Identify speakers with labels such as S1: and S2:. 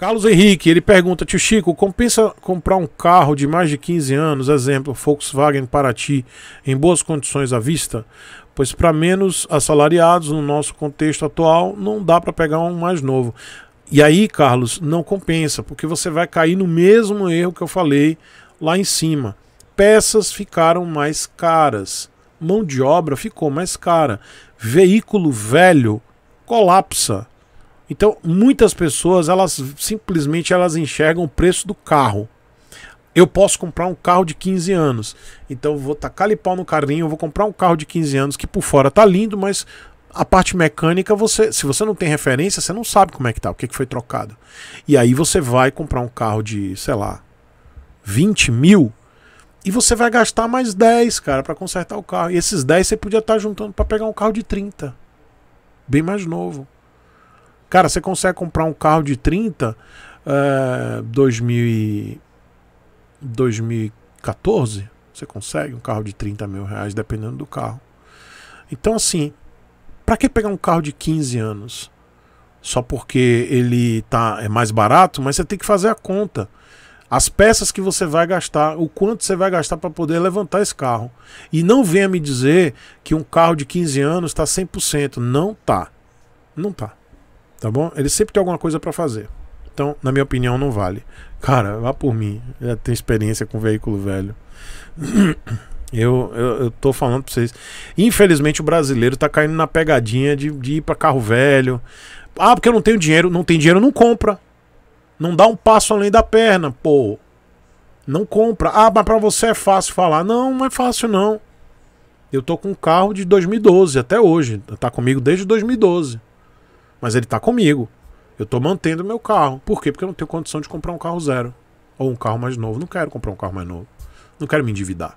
S1: Carlos Henrique, ele pergunta, tio Chico, compensa comprar um carro de mais de 15 anos, exemplo, Volkswagen Paraty, em boas condições à vista? Pois para menos assalariados, no nosso contexto atual, não dá para pegar um mais novo. E aí, Carlos, não compensa, porque você vai cair no mesmo erro que eu falei lá em cima. Peças ficaram mais caras, mão de obra ficou mais cara, veículo velho colapsa então, muitas pessoas, elas simplesmente elas enxergam o preço do carro. Eu posso comprar um carro de 15 anos. Então, vou tacar ali pau no carrinho, vou comprar um carro de 15 anos que por fora tá lindo, mas a parte mecânica, você, se você não tem referência, você não sabe como é que tá, o que, que foi trocado. E aí você vai comprar um carro de, sei lá, 20 mil e você vai gastar mais 10, cara, para consertar o carro. E esses 10 você podia estar tá juntando para pegar um carro de 30. Bem mais novo. Cara, você consegue comprar um carro de 30 é, 2000 2014? Você consegue um carro de 30 mil reais, dependendo do carro. Então, assim, para que pegar um carro de 15 anos? Só porque ele tá, é mais barato, mas você tem que fazer a conta. As peças que você vai gastar, o quanto você vai gastar para poder levantar esse carro. E não venha me dizer que um carro de 15 anos está 100%. Não tá. Não tá. Tá bom? Ele sempre tem alguma coisa para fazer. Então, na minha opinião, não vale. Cara, vá por mim. Já tem experiência com veículo velho. Eu, eu, eu, tô falando pra vocês. Infelizmente, o brasileiro tá caindo na pegadinha de, de ir para carro velho. Ah, porque eu não tenho dinheiro. Não tem dinheiro, não compra. Não dá um passo além da perna, pô. Não compra. Ah, mas pra você é fácil falar. Não, não é fácil, não. Eu tô com um carro de 2012 até hoje. Tá comigo desde 2012. Mas ele tá comigo. Eu tô mantendo meu carro. Por quê? Porque eu não tenho condição de comprar um carro zero. Ou um carro mais novo. Não quero comprar um carro mais novo. Não quero me endividar.